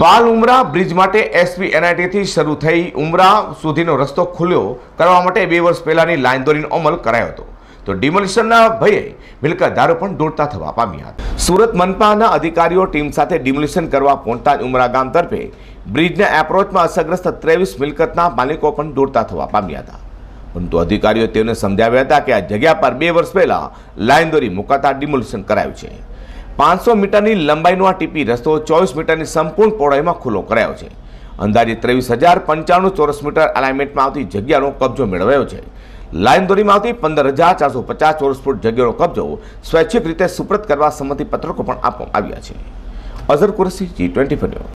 વાલ ઉમરા bridge માટે SP એનઆઈટીથી શરૂ થઈ ઉમરા સુધીનો રસ્તો ખુલ્યો કરવા માટે બે વર્ષ પહેલાની લાઇન દોરીનો અમલ કરાયો હતો તો ડિમોલિશનના ભયે મિલકતદારો પણ દોડતા થવા પામ્યા હતા સુરત મનપાના અધિકારીઓ ટીમ સાથે ડિમોલિશન કરવા પહોંચતા જ ઉમરા ગામ તરફે બ્રિજના એપ્રોચમાં અસરગ્રસ્ત ત્રેવીસ મિલકતના માલિકો પણ દોડતા થવા પામ્યા હતા પરંતુ અધિકારીઓ તેમને સમજાવ્યા હતા કે આ જગ્યા પર બે વર્ષ પહેલાં લાઇન દોરી મુકાતા ડિમોલિશન કરાયું છે પાંચસો મીટરની લંબાઈનો આ ટીપી રસ્તો ચોવીસ મીટરની સંપૂર્ણ પહોળાઈમાં ખુલ્લો કરાયો છે અંદાજે ત્રેવીસ હજાર પંચાણું ચોરસ મીટર એલાઇમેન્ટમાં આવતી જગ્યાનો કબજો મેળવાયો છે લાઇન દોરીમાં આવતી પંદર હજાર ચારસો પચાસ ચોરસ ફૂટ જગ્યાનો કબજો સ્વૈચ્છિક રીતે સુપ્રત કરવા સંબંધી પણ આપવામાં આવ્યા છે અઝર કુરસી જી ટ્વેન્ટી